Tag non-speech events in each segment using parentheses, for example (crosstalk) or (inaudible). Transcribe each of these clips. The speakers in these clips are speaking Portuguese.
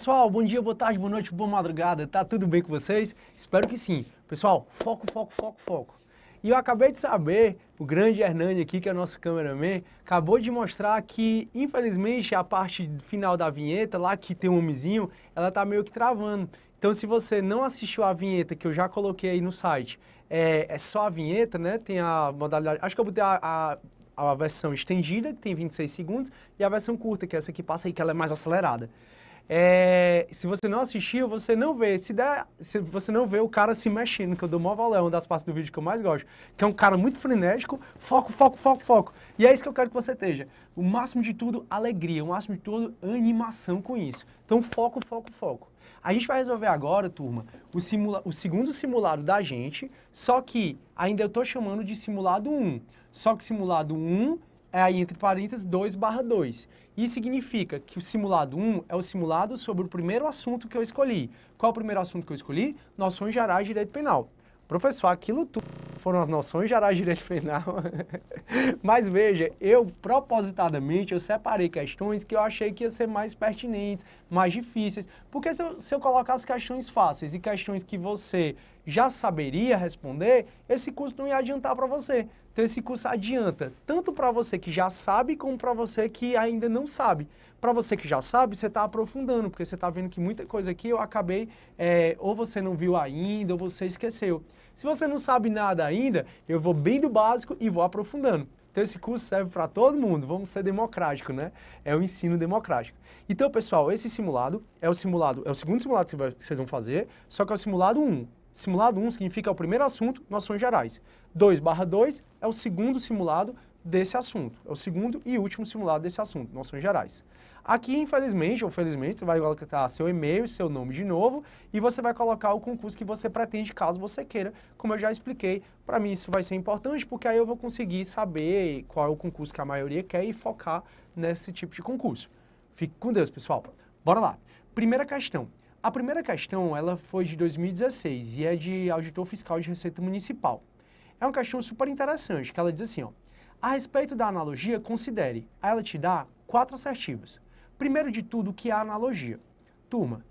pessoal, bom dia, boa tarde, boa noite, boa madrugada. Tá tudo bem com vocês? Espero que sim. Pessoal, foco, foco, foco, foco. E eu acabei de saber, o grande Hernani aqui, que é nosso cameraman, acabou de mostrar que, infelizmente, a parte final da vinheta, lá que tem um homizinho, ela tá meio que travando. Então, se você não assistiu a vinheta que eu já coloquei aí no site, é, é só a vinheta, né? Tem a modalidade. Acho que eu botei a, a, a versão estendida, que tem 26 segundos, e a versão curta, que é essa que passa aí, que ela é mais acelerada. É, se você não assistiu, você não vê. Se, der, se você não vê o cara se mexendo, que eu dou mó valor, é uma das partes do vídeo que eu mais gosto. Que é um cara muito frenético, foco, foco, foco, foco. E é isso que eu quero que você esteja. O máximo de tudo, alegria. O máximo de tudo, animação com isso. Então, foco, foco, foco. A gente vai resolver agora, turma, o, simula o segundo simulado da gente, só que ainda eu estou chamando de simulado 1. Só que simulado 1 é aí entre parênteses 2 barra 2. Isso significa que o simulado 1 é o simulado sobre o primeiro assunto que eu escolhi. Qual é o primeiro assunto que eu escolhi? Noções gerais de direito penal. Professor, aquilo tudo foram as noções gerais de direito penal. (laughs) Mas veja, eu propositadamente eu separei questões que eu achei que ia ser mais pertinentes, mais difíceis. Porque se eu, se eu colocasse questões fáceis e questões que você já saberia responder, esse curso não ia adiantar para você. Então esse curso adianta tanto para você que já sabe como para você que ainda não sabe. Para você que já sabe, você está aprofundando, porque você está vendo que muita coisa aqui eu acabei, é, ou você não viu ainda, ou você esqueceu. Se você não sabe nada ainda, eu vou bem do básico e vou aprofundando. Então esse curso serve para todo mundo, vamos ser democrático, né? É o ensino democrático. Então, pessoal, esse simulado é o simulado, é o segundo simulado que vocês vão fazer, só que é o simulado 1. Simulado 1 significa é o primeiro assunto, noções gerais. 2 barra 2 é o segundo simulado desse assunto. É o segundo e último simulado desse assunto, noções gerais. Aqui, infelizmente ou felizmente, você vai colocar seu e-mail, seu nome de novo e você vai colocar o concurso que você pretende, caso você queira. Como eu já expliquei, para mim isso vai ser importante porque aí eu vou conseguir saber qual é o concurso que a maioria quer e focar nesse tipo de concurso. Fique com Deus, pessoal. Bora lá. Primeira questão. A primeira questão ela foi de 2016 e é de auditor fiscal de Receita Municipal. É uma questão super interessante, que ela diz assim, ó, a respeito da analogia, considere, aí ela te dá quatro assertivos. Primeiro de tudo, o que é a analogia? Turma,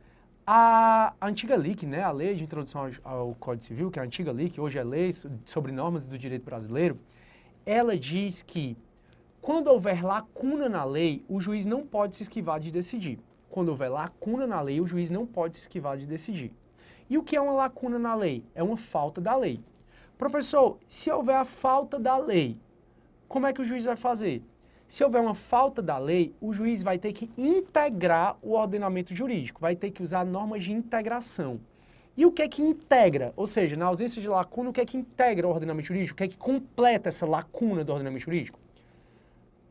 a antiga LIC, né, a Lei de Introdução ao, Código Civil, que é a antiga LIC, hoje é Lei sobre Normas do Direito Brasileiro, ela diz que quando houver lacuna na lei, o juiz não pode se esquivar de decidir. Quando houver lacuna na lei, o juiz não pode se esquivar de decidir. E o que é uma lacuna na lei? É uma falta da lei. Professor, se houver a falta da lei, como é que o juiz vai fazer? Se houver uma falta da lei, o juiz vai ter que integrar o ordenamento jurídico, vai ter que usar normas de integração. E o que é que integra? Ou seja, na ausência de lacuna, o que é que integra o ordenamento jurídico? O que é que completa essa lacuna do ordenamento jurídico?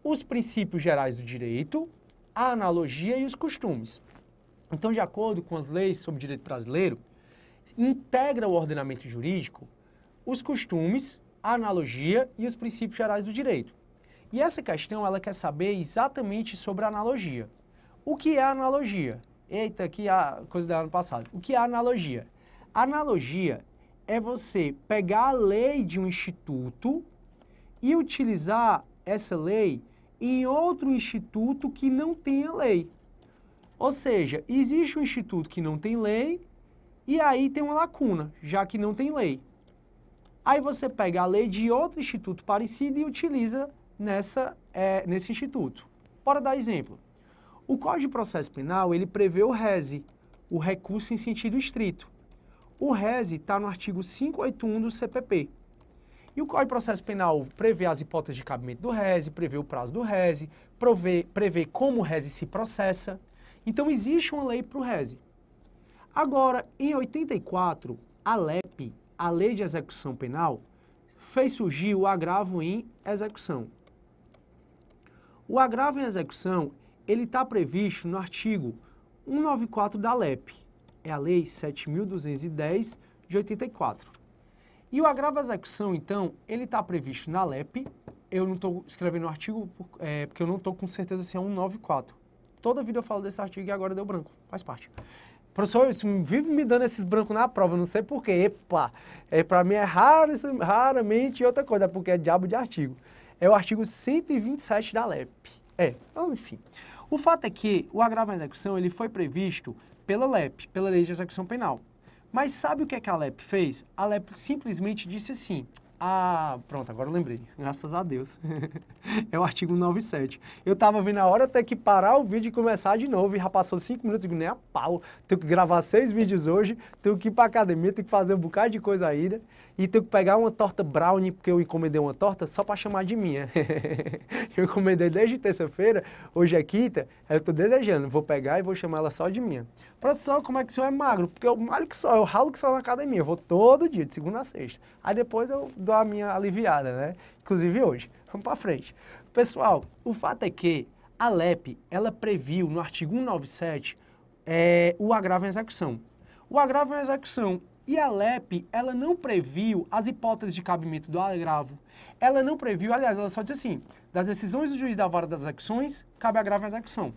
Os princípios gerais do direito, a analogia e os costumes. Então, de acordo com as leis sobre direito brasileiro, integra o ordenamento jurídico os costumes, a analogia e os princípios gerais do direito. E essa questão ela quer saber exatamente sobre a analogia. O que é analogia? Eita, que a coisa do ano passado. O que é analogia? Analogia é você pegar a lei de um instituto e utilizar essa lei em outro instituto que não tenha lei. Ou seja, existe um instituto que não tem lei e aí tem uma lacuna, já que não tem lei. Aí você pega a lei de outro instituto parecido e utiliza nessa, é, nesse instituto. Bora dar exemplo. O Código de Processo Penal, ele prevê o RESE, o recurso em sentido estrito. O RESE está no artigo 581 do CPP. E o Código de Processo Penal prevê as hipóteses de cabimento do rese, prevê o prazo do rese, prevê, prevê como o rese se processa. Então, existe uma lei para o rese. Agora, em 84, a LEP, a Lei de Execução Penal, fez surgir o agravo em execução. O agravo em execução, ele está previsto no artigo 194 da LEP, é a Lei 7.210 de 84. E o agravo à execução, então, ele está previsto na LEP. Eu não estou escrevendo o artigo é, porque eu não estou com certeza se é 194. Toda vida eu falo desse artigo e agora deu branco. Faz parte. Professor, isso vive me dando esses brancos na prova, não sei porquê. Epa! É, Para mim é raro, raramente outra coisa, é porque é diabo de artigo. É o artigo 127 da LEP. É, então, enfim. O fato é que o agravo à execução ele foi previsto pela LEP, pela Lei de Execução Penal. Mas sabe o que, é que a Alep fez? A Alep simplesmente disse assim: ah, pronto, agora eu lembrei. Graças a Deus. (laughs) é o artigo 97. Eu tava vendo a hora até que parar o vídeo e começar de novo. E já passou cinco minutos e nem a pau. Tenho que gravar seis vídeos hoje, tenho que ir pra academia, tenho que fazer um bocado de coisa ainda e tenho que pegar uma torta brownie, porque eu encomendei uma torta só para chamar de minha. (laughs) eu encomendei desde terça-feira, hoje é quinta, eu estou desejando, vou pegar e vou chamar ela só de minha. Professor, como é que o senhor é magro? Porque eu malho que só, eu ralo que só na academia, eu vou todo dia, de segunda a sexta. Aí depois eu dou a minha aliviada, né? Inclusive hoje. Vamos para frente. Pessoal, o fato é que a LEP, ela previu no artigo 197 é, eh, o agravo em execução. O agravo em execução e a LEP, ela não previu as hipóteses de cabimento do agravo. Ela não previu, aliás, ela só diz assim, das decisões do juiz da vara das execuções, cabe agravo à execução.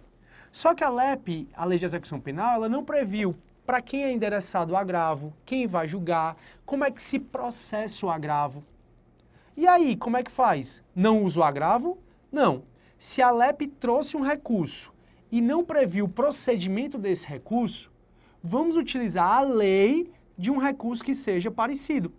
Só que a LEP, a Lei de Execução Penal, ela não previu para quem é endereçado o agravo, quem vai julgar, como é que se processa o agravo. E aí, como é que faz? Não usa o agravo? Não. Se a LEP trouxe um recurso e não previu o procedimento desse recurso, vamos utilizar a lei de um recurso que seja parecido.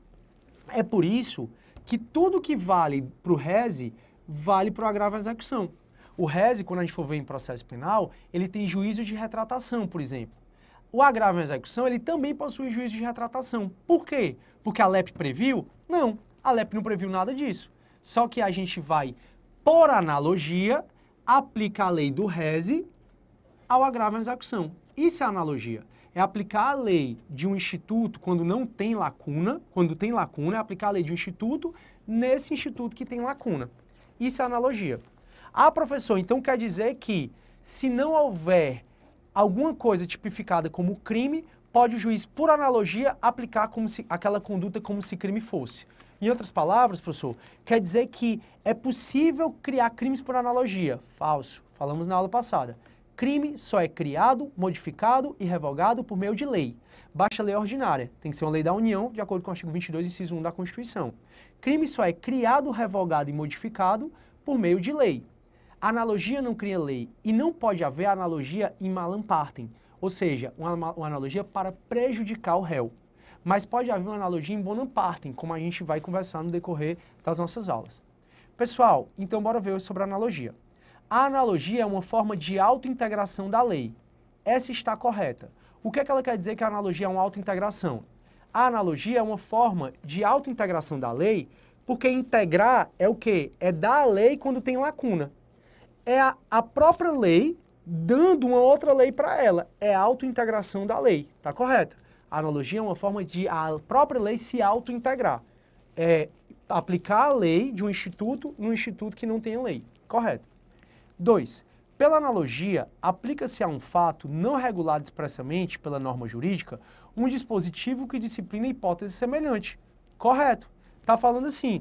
É por isso que tudo que vale para o rese vale para o agravo à execução. O rese, quando a gente for ver em processo penal, ele tem juízo de retratação, por exemplo. O agravo em execução, ele também possui juízo de retratação. Por quê? Porque a LEP previu? Não, a LEP não previu nada disso. Só que a gente vai, por analogia, aplicar a lei do rese ao agravo em execução. Isso é analogia é aplicar a lei de um instituto quando não tem lacuna, quando tem lacuna, é aplicar a lei de um instituto nesse instituto que tem lacuna. Isso é analogia. Ah, professor, então quer dizer que se não houver alguma coisa tipificada como crime, pode o juiz, por analogia, aplicar como se, aquela conduta como se crime fosse. Em outras palavras, professor, quer dizer que é possível criar crimes por analogia. Falso. Falamos na aula passada crime só é criado, modificado e revogado por meio de lei. Baixa lei ordinária, tem que ser uma lei da União, de acordo com o artigo 22, inciso 1 da Constituição. Crime só é criado, revogado e modificado por meio de lei. Analogia não cria lei e não pode haver analogia in malam partem, ou seja, uma, uma analogia para prejudicar o réu. Mas pode haver uma analogia em bonam partem, como a gente vai conversar no decorrer das nossas aulas. Pessoal, então bora ver sobre a analogia. A analogia é uma forma de autointegração da lei. Essa está correta. O que, é que ela quer dizer que a analogia é uma autointegração? A analogia é uma forma de autointegração da lei, porque integrar é o quê? É dar a lei quando tem lacuna. É a, a própria lei dando uma outra lei para ela. É auto autointegração da lei, tá correto? A analogia é uma forma de a própria lei se autointegrar. É aplicar a lei de um instituto num instituto que não tem lei, correto? 2. Pela analogia, aplica-se a um fato não regulado expressamente pela norma jurídica um dispositivo que disciplina hipótese semelhante. Correto. Está falando assim,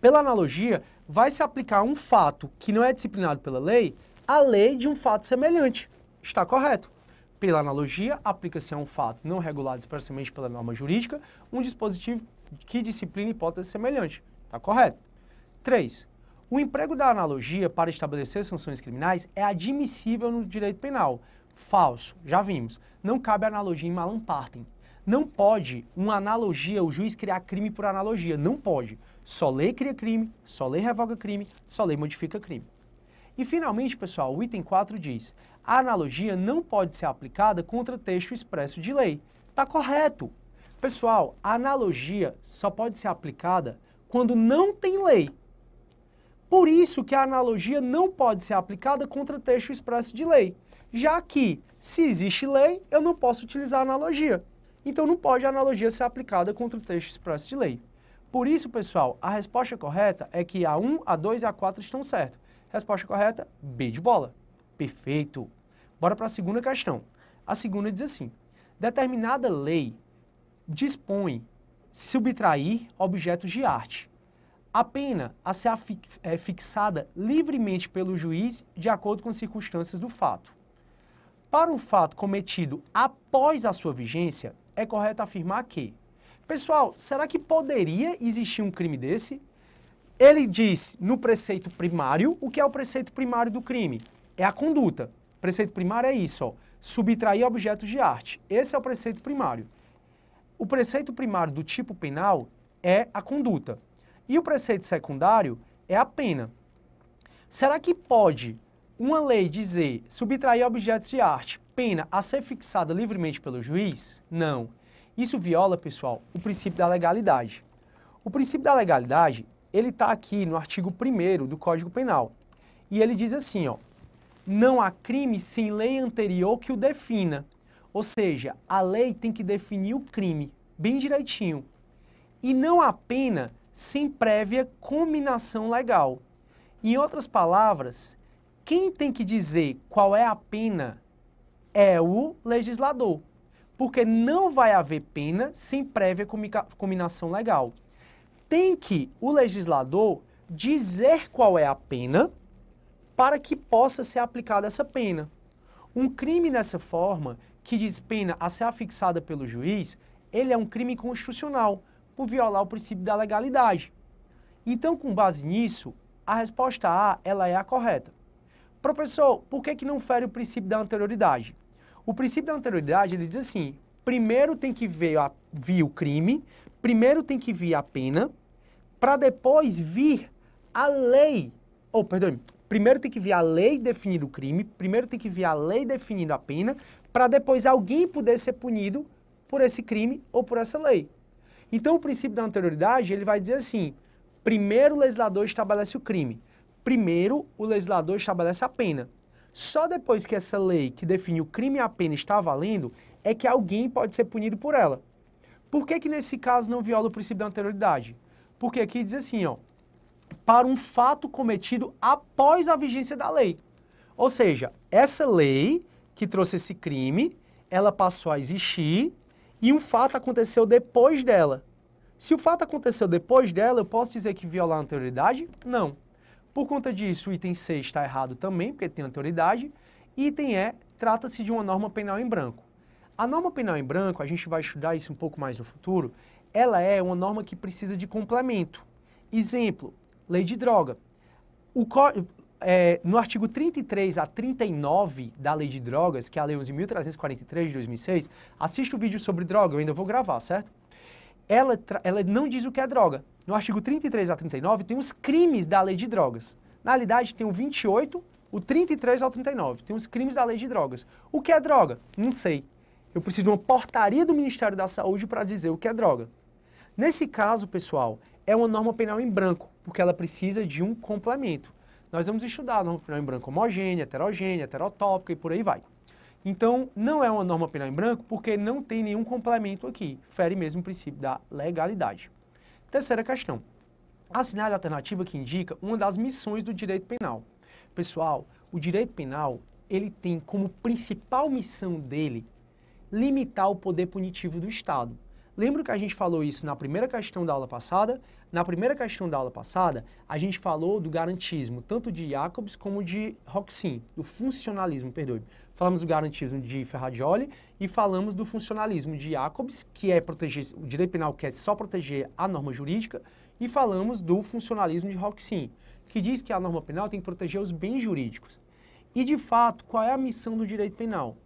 pela analogia, vai se aplicar um fato que não é disciplinado pela lei à lei de um fato semelhante. Está correto. Pela analogia, aplica-se a um fato não regulado expressamente pela norma jurídica um dispositivo que disciplina hipótese semelhante. Está correto. 3. O emprego da analogia para estabelecer sanções criminais é admissível no direito penal. Falso, já vimos. Não cabe analogia em malampartem. Não pode uma analogia, o juiz criar crime por analogia. Não pode. Só lei cria crime, só lei revoga crime, só lei modifica crime. E finalmente, pessoal, o item 4 diz: a analogia não pode ser aplicada contra texto expresso de lei. Tá correto. Pessoal, a analogia só pode ser aplicada quando não tem lei por isso que a analogia não pode ser aplicada contra texto expresso de lei, já que, se existe lei, eu não posso utilizar analogia. Então não pode a analogia ser aplicada contra o texto expresso de lei. Por isso, pessoal, a resposta correta é que a 1, a 2 e a 4 estão certas. Resposta correta, B de bola. Perfeito. Bora para a segunda questão. A segunda diz assim, determinada lei dispõe subtrair objetos de arte a pena a ser é, fixada livremente pelo juiz de acordo com as circunstâncias do fato. Para um fato cometido após a sua vigência, é correto afirmar que, pessoal, será que poderia existir um crime desse? Ele diz no preceito primário, o que é o preceito primário do crime? É a conduta. O preceito primário é isso, ó, subtrair objetos de arte. Esse é o preceito primário. O preceito primário do tipo penal é a conduta. E o preceito secundário é a pena. Será que pode uma lei dizer subtrair objetos de arte, pena a ser fixada livremente pelo juiz? Não. Isso viola, pessoal, o princípio da legalidade. O princípio da legalidade, ele está aqui no artigo 1 do Código Penal. E ele diz assim, ó, não há crime sem lei anterior que o defina. Ou seja, a lei tem que definir o crime bem direitinho. E não há pena sem prévia combinação legal. Em outras palavras, quem tem que dizer qual é a pena é o legislador, porque não vai haver pena sem prévia combinação legal. Tem que o legislador dizer qual é a pena para que possa ser aplicada essa pena. Um crime nessa forma, que diz pena a ser afixada pelo juiz, ele é um crime constitucional, por violar o princípio da legalidade. Então, com base nisso, a resposta A ela é a correta. Professor, por que, que não fere o princípio da anterioridade? O princípio da anterioridade ele diz assim: primeiro tem que vir, a, vir o crime, primeiro tem que vir a pena, para depois vir a lei. Ou, oh, perdão, primeiro tem que vir a lei definindo o crime, primeiro tem que vir a lei definindo a pena, para depois alguém poder ser punido por esse crime ou por essa lei. Então, o princípio da anterioridade, ele vai dizer assim, primeiro o legislador estabelece o crime, primeiro o legislador estabelece a pena. Só depois que essa lei que define o crime e a pena está valendo, é que alguém pode ser punido por ela. Por que que nesse caso não viola o princípio da anterioridade? Porque aqui diz assim, ó, para um fato cometido após a vigência da lei. Ou seja, essa lei que trouxe esse crime, ela passou a existir e um fato aconteceu depois dela. Se o fato aconteceu depois dela, eu posso dizer que viola a anterioridade? Não. Por conta disso, o item C está errado também, porque tem anterioridade. Item E trata-se de uma norma penal em branco. A norma penal em branco, a gente vai estudar isso um pouco mais no futuro, ela é uma norma que precisa de complemento. Exemplo, lei de droga. O é, no artigo 33 a 39 da Lei de Drogas, que é a Lei 11.343 de 2006, assiste o vídeo sobre droga, eu ainda vou gravar, certo? Ela, ela não diz o que é droga. No artigo 33 a 39 tem os crimes da Lei de Drogas. Na realidade, tem o 28, o 33 ao 39, tem os crimes da Lei de Drogas. O que é droga? Não sei. Eu preciso de uma portaria do Ministério da Saúde para dizer o que é droga. Nesse caso, pessoal, é uma norma penal em branco, porque ela precisa de um complemento nós vamos estudar a norma penal em branco homogênea, heterogênea, heterotópica e por aí vai. Então, não é uma norma penal em branco porque não tem nenhum complemento aqui, fere mesmo o princípio da legalidade. Terceira questão. Assinale a alternativa que indica uma das missões do direito penal. Pessoal, o direito penal, ele tem como principal missão dele limitar o poder punitivo do Estado. Lembra que a gente falou isso na primeira questão da aula passada? Na primeira questão da aula passada, a gente falou do garantismo, tanto de Jacobs como de Roxin, do funcionalismo, perdoe. Falamos do garantismo de Ferradioli e falamos do funcionalismo de Jacobs, que é proteger o direito penal quer é só proteger a norma jurídica, e falamos do funcionalismo de Roxin, que diz que a norma penal tem que proteger os bens jurídicos. E de fato, qual é a missão do direito penal?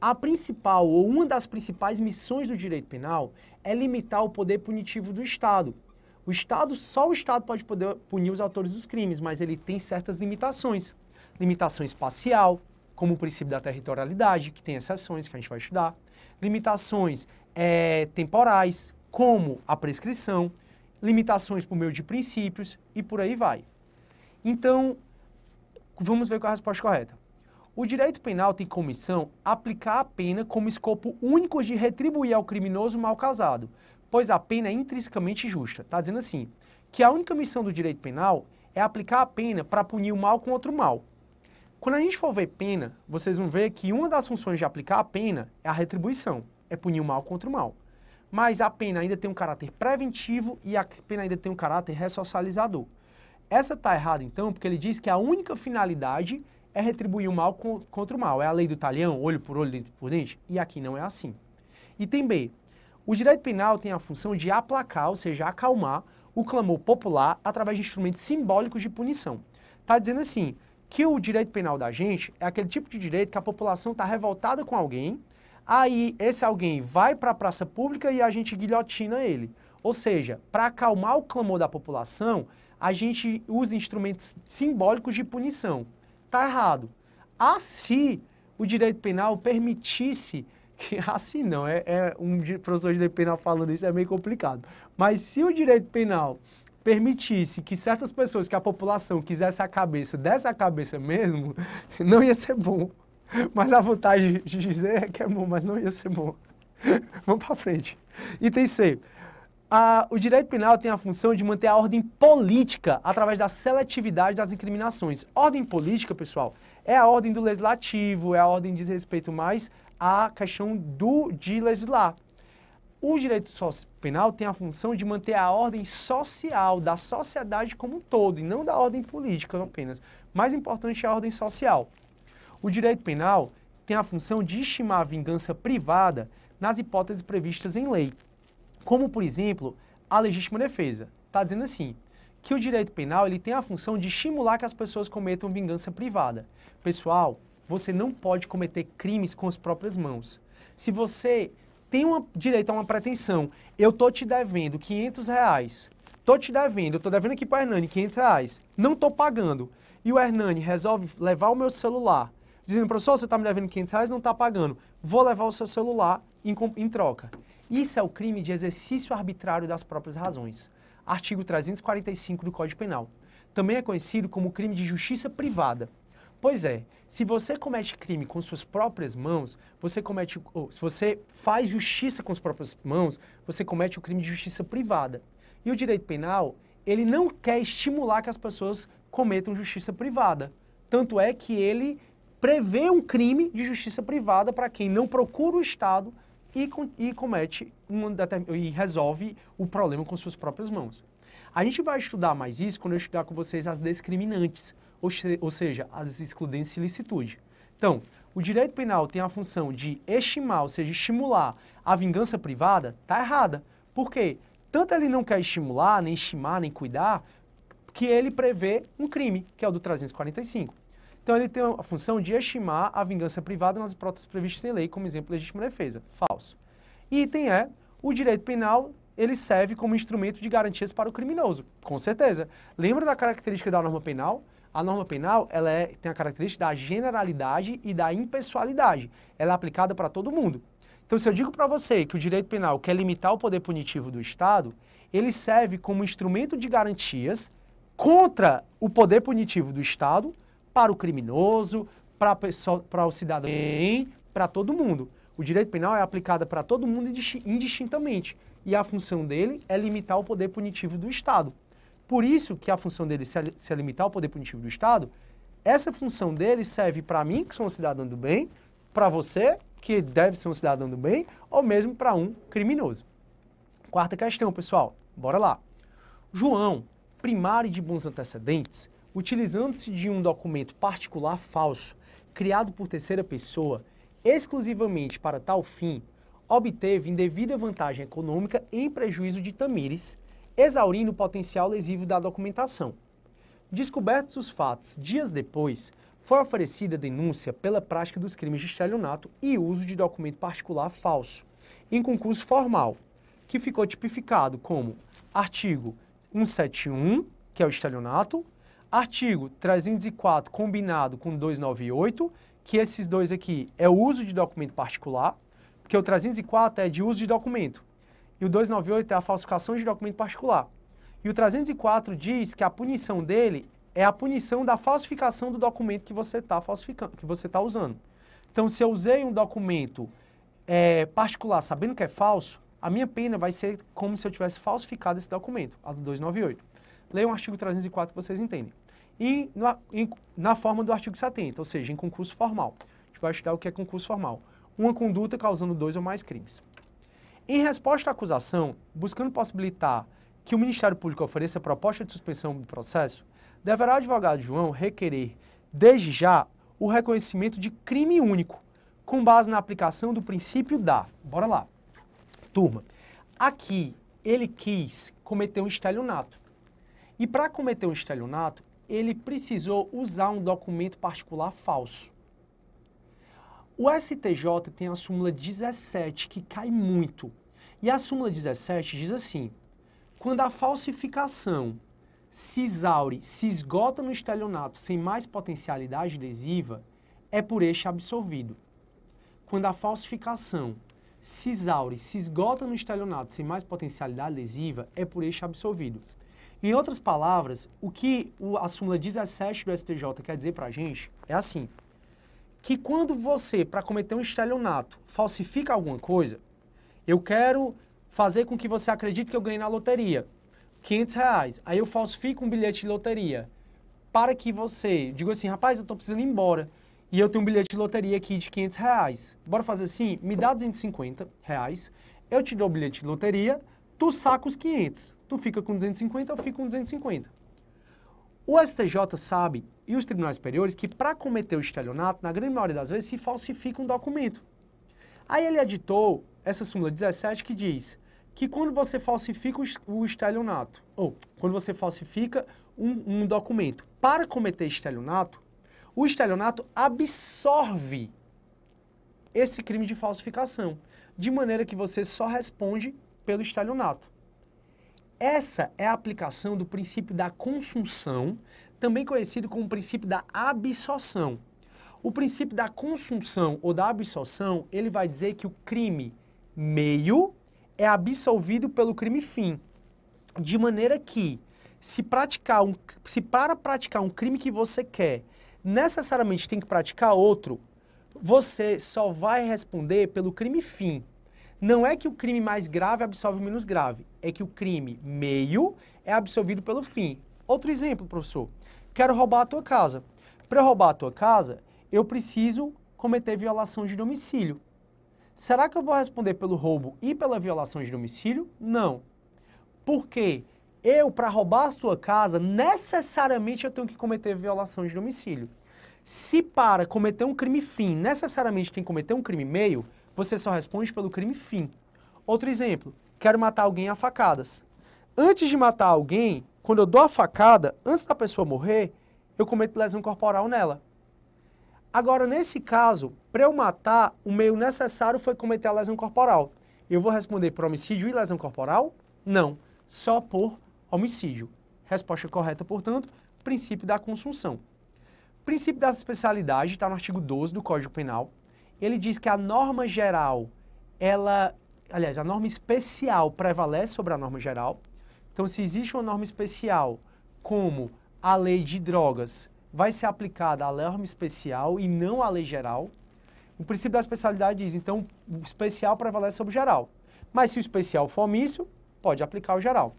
A principal ou uma das principais missões do direito penal é limitar o poder punitivo do Estado. O Estado, só o Estado pode poder punir os autores dos crimes, mas ele tem certas limitações. Limitação espacial, como o princípio da territorialidade, que tem exceções que a gente vai estudar. Limitações é, temporais, como a prescrição, limitações por meio de princípios e por aí vai. Então, vamos ver qual é a resposta correta. O direito penal tem comissão aplicar a pena como escopo único de retribuir ao criminoso mal casado, pois a pena é intrinsecamente justa. Está dizendo assim, que a única missão do direito penal é aplicar a pena para punir o mal contra o mal. Quando a gente for ver pena, vocês vão ver que uma das funções de aplicar a pena é a retribuição, é punir o mal contra o mal. Mas a pena ainda tem um caráter preventivo e a pena ainda tem um caráter ressocializador. Essa está errada então, porque ele diz que a única finalidade é retribuir o mal contra o mal. É a lei do talhão, olho por olho, dente por dente. E aqui não é assim. Item B. O direito penal tem a função de aplacar, ou seja, acalmar, o clamor popular através de instrumentos simbólicos de punição. Está dizendo assim que o direito penal da gente é aquele tipo de direito que a população está revoltada com alguém, aí esse alguém vai para a praça pública e a gente guilhotina ele. Ou seja, para acalmar o clamor da população, a gente usa instrumentos simbólicos de punição está errado. Ah, assim, se o direito penal permitisse que (laughs) assim não, é, é, um professor de direito penal falando isso é meio complicado. Mas se o direito penal permitisse que certas pessoas, que a população quisesse a cabeça, desse a cabeça mesmo, (laughs) não ia ser bom. Mas a vontade de dizer é que é bom, mas não ia ser bom. (laughs) Vamos para frente. Item C a, o direito penal tem a função de manter a ordem política através da seletividade das incriminações. Ordem política, pessoal, é a ordem do legislativo, é a ordem que diz respeito mais à questão do de legislar. O direito penal tem a função de manter a ordem social da sociedade como um todo, e não da ordem política apenas. Mais importante é a ordem social. O direito penal tem a função de estimar a vingança privada nas hipóteses previstas em lei como por exemplo a legítima defesa. Está dizendo assim que o direito penal ele tem a função de estimular que as pessoas cometam vingança privada. Pessoal, você não pode cometer crimes com as próprias mãos. Se você tem um direito a uma pretensão, eu tô te devendo 500 reais, tô te devendo, eu tô devendo aqui para Hernani 500 reais, não tô pagando, e o Hernani resolve levar o meu celular, dizendo, professor, você está me devendo 500 reais, não está pagando, vou levar o seu celular em, em troca. Isso é o crime de exercício arbitrário das próprias razões. Artigo 345 do Código Penal. Também é conhecido como crime de justiça privada. Pois é, se você comete crime com suas próprias mãos, você comete, se você faz justiça com as próprias mãos, você comete o crime de justiça privada. E o direito penal, ele não quer estimular que as pessoas cometam justiça privada. Tanto é que ele prevê um crime de justiça privada para quem não procura o Estado e, e comete um e resolve o problema com suas próprias mãos. A gente vai estudar mais isso quando eu estudar com vocês as discriminantes, ou, ou seja, as excludentes de ilicitude. Então, o direito penal tem a função de estimar, ou seja, estimular a vingança privada, está errada. Por quê? Tanto ele não quer estimular, nem estimar, nem cuidar, que ele prevê um crime, que é o do 345. Então ele tem a função de estimar a vingança privada nas hipóteses previstas em lei, como exemplo, legítima defesa. Falso. item é, o direito penal ele serve como instrumento de garantias para o criminoso, com certeza. Lembra da característica da norma penal? A norma penal ela é, tem a característica da generalidade e da impessoalidade. Ela é aplicada para todo mundo. Então, se eu digo para você que o direito penal quer limitar o poder punitivo do Estado, ele serve como instrumento de garantias contra o poder punitivo do Estado para o criminoso, para, o cidadão, para todo mundo. O direito penal é aplicado para todo mundo indistintamente e a função dele é limitar o poder punitivo do Estado. Por isso que a função dele se é limitar o poder punitivo do Estado, essa função dele serve para mim, que sou um cidadão do bem, para você, que deve ser um cidadão do bem, ou mesmo para um criminoso. Quarta questão, pessoal. Bora lá. João, primário de bons antecedentes, utilizando-se de um documento particular falso, criado por terceira pessoa, exclusivamente para tal fim, obteve indevida vantagem econômica em prejuízo de Tamires, exaurindo o potencial lesivo da documentação. Descobertos os fatos, dias depois, foi oferecida denúncia pela prática dos crimes de estelionato e uso de documento particular falso, em concurso formal, que ficou tipificado como artigo 171, que é o estelionato, Artigo 304 combinado com 298, que esses dois aqui é o uso de documento particular, porque o 304 é de uso de documento, e o 298 é a falsificação de documento particular. E o 304 diz que a punição dele é a punição da falsificação do documento que você está falsificando, que você está usando. Então, se eu usei um documento é, particular sabendo que é falso, a minha pena vai ser como se eu tivesse falsificado esse documento, a do 298. Leiam o artigo 304 que vocês entendem e na, na forma do artigo 70, ou seja, em concurso formal. A gente vai estudar o que é concurso formal. Uma conduta causando dois ou mais crimes. Em resposta à acusação, buscando possibilitar que o Ministério Público ofereça proposta de suspensão do processo, deverá o advogado João requerer, desde já, o reconhecimento de crime único, com base na aplicação do princípio da. Bora lá. Turma, aqui ele quis cometer um estelionato. E para cometer um estelionato, ele precisou usar um documento particular falso. O STJ tem a súmula 17, que cai muito. E a súmula 17 diz assim: quando a falsificação se exaure, se esgota no estelionato sem mais potencialidade lesiva, é por este absolvido. Quando a falsificação se exaure, se esgota no estelionato sem mais potencialidade lesiva, é por este absolvido. Em outras palavras, o que a súmula 17 do STJ quer dizer para a gente é assim, que quando você, para cometer um estelionato, falsifica alguma coisa, eu quero fazer com que você acredite que eu ganhei na loteria, 500 reais, aí eu falsifico um bilhete de loteria, para que você, digo assim, rapaz, eu estou precisando ir embora, e eu tenho um bilhete de loteria aqui de 500 reais, bora fazer assim, me dá 250 reais, eu te dou o bilhete de loteria, tu saca os 500, não fica com 250, eu fico com 250. O STJ sabe, e os tribunais superiores, que para cometer o estelionato, na grande maioria das vezes, se falsifica um documento. Aí ele editou essa súmula 17 que diz que quando você falsifica o estelionato, ou quando você falsifica um, um documento para cometer estelionato, o estelionato absorve esse crime de falsificação, de maneira que você só responde pelo estelionato. Essa é a aplicação do princípio da consunção, também conhecido como princípio da absorção. O princípio da consunção ou da absorção, ele vai dizer que o crime meio é absolvido pelo crime fim, de maneira que se praticar um, se para praticar um crime que você quer, necessariamente tem que praticar outro, você só vai responder pelo crime fim, não é que o crime mais grave absolve o menos grave, é que o crime meio é absolvido pelo fim. Outro exemplo, professor. Quero roubar a tua casa. Para roubar a tua casa, eu preciso cometer violação de domicílio. Será que eu vou responder pelo roubo e pela violação de domicílio? Não. Porque eu, para roubar a sua casa, necessariamente eu tenho que cometer violação de domicílio. Se para cometer um crime fim, necessariamente tem que cometer um crime meio, você só responde pelo crime fim. Outro exemplo, quero matar alguém a facadas. Antes de matar alguém, quando eu dou a facada, antes da pessoa morrer, eu cometo lesão corporal nela. Agora, nesse caso, para eu matar, o meio necessário foi cometer a lesão corporal. Eu vou responder por homicídio e lesão corporal? Não, só por homicídio. Resposta correta, portanto, princípio da consunção. O princípio da especialidade está no artigo 12 do Código Penal, ele diz que a norma geral, ela, aliás, a norma especial prevalece sobre a norma geral. Então, se existe uma norma especial, como a lei de drogas vai ser aplicada à norma especial e não à lei geral, o princípio da especialidade diz, então, o especial prevalece sobre o geral. Mas se o especial for omisso, pode aplicar o geral.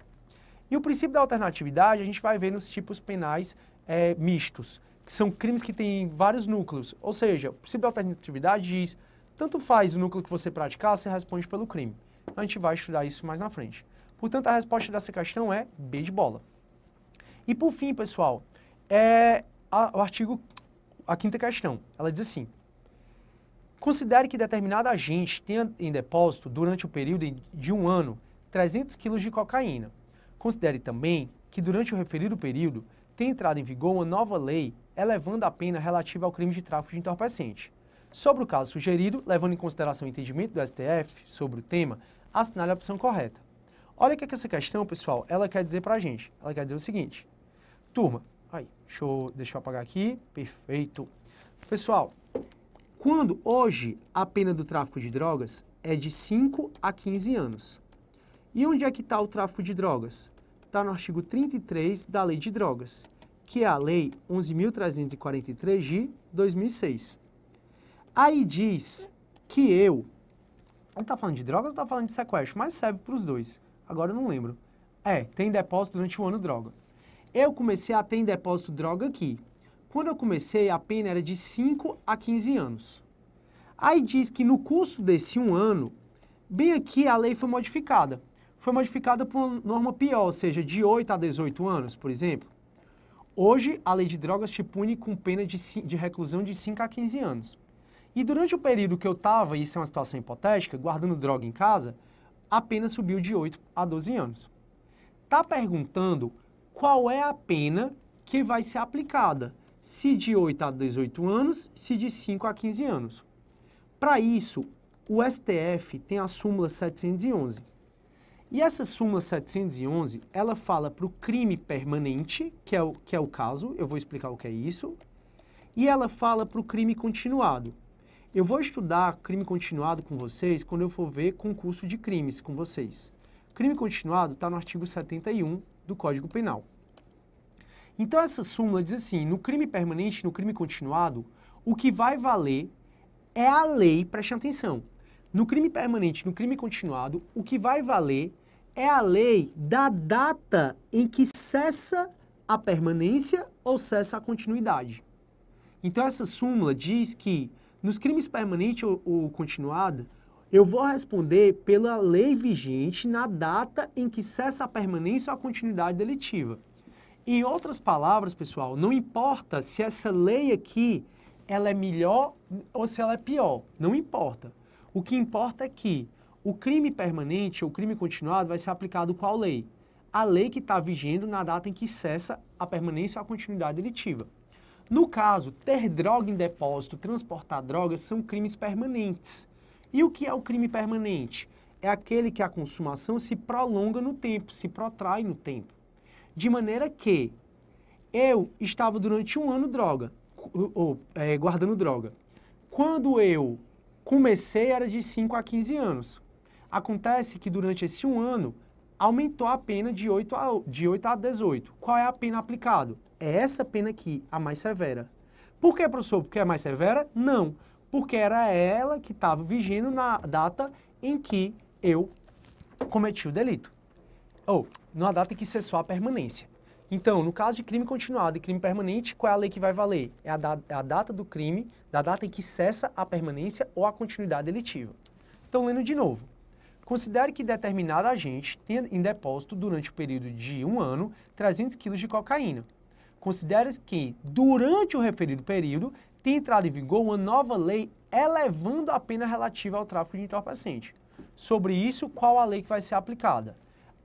E o princípio da alternatividade a gente vai ver nos tipos penais é, mistos são crimes que têm vários núcleos. Ou seja, o princípio da alternatividade diz, tanto faz o núcleo que você praticar, você responde pelo crime. Então, a gente vai estudar isso mais na frente. Portanto, a resposta dessa questão é B de bola. E por fim, pessoal, é a, o artigo, a quinta questão, ela diz assim, considere que determinada agente tenha em depósito, durante o período de um ano, 300 quilos de cocaína. Considere também que durante o referido período tenha entrado em vigor uma nova lei elevando a pena relativa ao crime de tráfico de entorpecente. Sobre o caso sugerido, levando em consideração o entendimento do STF sobre o tema, assinale a opção correta. Olha o que, é que essa questão, pessoal, ela quer dizer pra gente. Ela quer dizer o seguinte. Turma, aí, deixa eu, deixa eu apagar aqui. Perfeito. Pessoal, quando hoje a pena do tráfico de drogas é de 5 a 15 anos. E onde é que está o tráfico de drogas? Está no artigo 33 da Lei de Drogas que é a Lei 11.343 de 2006. Aí diz que eu, não está falando de drogas ou está falando de sequestro, mas serve para os dois. Agora eu não lembro. É, tem depósito durante o ano droga. Eu comecei a ter em depósito droga aqui. Quando eu comecei, a pena era de 5 a 15 anos. Aí diz que no curso desse um ano, bem aqui a lei foi modificada. Foi modificada por uma norma pior, ou seja, de 8 a 18 anos, por exemplo. Hoje, a lei de drogas te pune com pena de, de reclusão de 5 a 15 anos. E durante o período que eu estava, e isso é uma situação hipotética, guardando droga em casa, a pena subiu de 8 a 12 anos. Tá perguntando qual é a pena que vai ser aplicada, se de 8 a 18 anos, se de 5 a 15 anos. Para isso, o STF tem a súmula 711, e essa súmula 711, ela fala para o crime permanente, que é, o, que é o caso, eu vou explicar o que é isso, e ela fala para o crime continuado. Eu vou estudar crime continuado com vocês quando eu for ver concurso de crimes com vocês. Crime continuado está no artigo 71 do Código Penal. Então essa súmula diz assim, no crime permanente, no crime continuado, o que vai valer é a lei, preste atenção, no crime permanente, no crime continuado, o que vai valer é a lei da data em que cessa a permanência ou cessa a continuidade. Então, essa súmula diz que nos crimes permanente ou, ou continuada, eu vou responder pela lei vigente na data em que cessa a permanência ou a continuidade delitiva. Em outras palavras, pessoal, não importa se essa lei aqui ela é melhor ou se ela é pior, não importa. O que importa é que o crime permanente ou crime continuado vai ser aplicado qual lei? A lei que está vigendo na data em que cessa a permanência ou a continuidade delitiva. No caso, ter droga em depósito, transportar drogas são crimes permanentes. E o que é o crime permanente? É aquele que a consumação se prolonga no tempo, se protrai no tempo. De maneira que eu estava durante um ano droga, ou, é, guardando droga. Quando eu Comecei era de 5 a 15 anos. Acontece que durante esse um ano aumentou a pena de 8 a, de 8 a 18. Qual é a pena aplicada? É essa pena aqui, a mais severa. Por que, professor? Porque é mais severa? Não. Porque era ela que estava vigendo na data em que eu cometi o delito. Ou, na data em que cessou a permanência. Então, no caso de crime continuado e crime permanente, qual é a lei que vai valer? É a, da, é a data do crime, da data em que cessa a permanência ou a continuidade delitiva. Então, lendo de novo. Considere que determinado agente tenha em depósito, durante o período de um ano, 300 quilos de cocaína. Considere que, durante o referido período, tenha entrado em vigor uma nova lei elevando a pena relativa ao tráfico de entorpecente. Sobre isso, qual a lei que vai ser aplicada?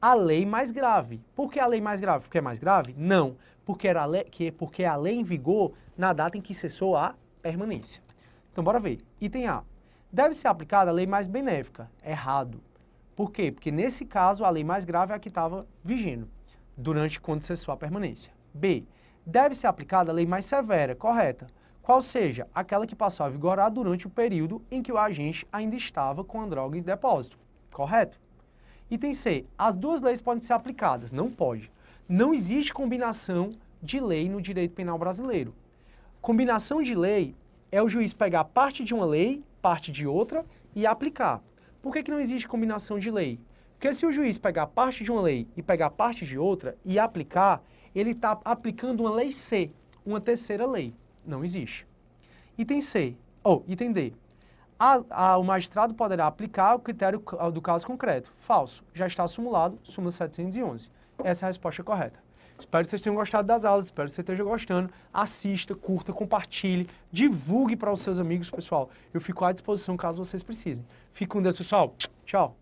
a lei mais grave. Por que a lei mais grave? Porque é mais grave? Não, porque, era a lei, que, porque é a lei em vigor na data em que cessou a permanência. Então, bora ver. Item A. Deve ser aplicada a lei mais benéfica. Errado. Por quê? Porque nesse caso, a lei mais grave é a que estava vigendo durante quando cessou a permanência. B. Deve ser aplicada a lei mais severa, correta, qual seja aquela que passou a vigorar durante o período em que o agente ainda estava com a droga em depósito, correto? Item C. As duas leis podem ser aplicadas. Não pode. Não existe combinação de lei no direito penal brasileiro. Combinação de lei é o juiz pegar parte de uma lei, parte de outra e aplicar. Por que, que não existe combinação de lei? Porque se o juiz pegar parte de uma lei e pegar parte de outra e aplicar, ele está aplicando uma lei C, uma terceira lei. Não existe. Item C, ou oh, item D a, a, o magistrado poderá aplicar o critério ah, do caso concreto. Falso. Já está simulado, súmula 711. Essa é a resposta correta. Espero que vocês tenham gostado das aulas, espero que você esteja gostando. Assista, curta, compartilhe, divulgue para os seus amigos, pessoal. Eu fico à disposição caso vocês precisem. Fico com Deus, pessoal. Tchau.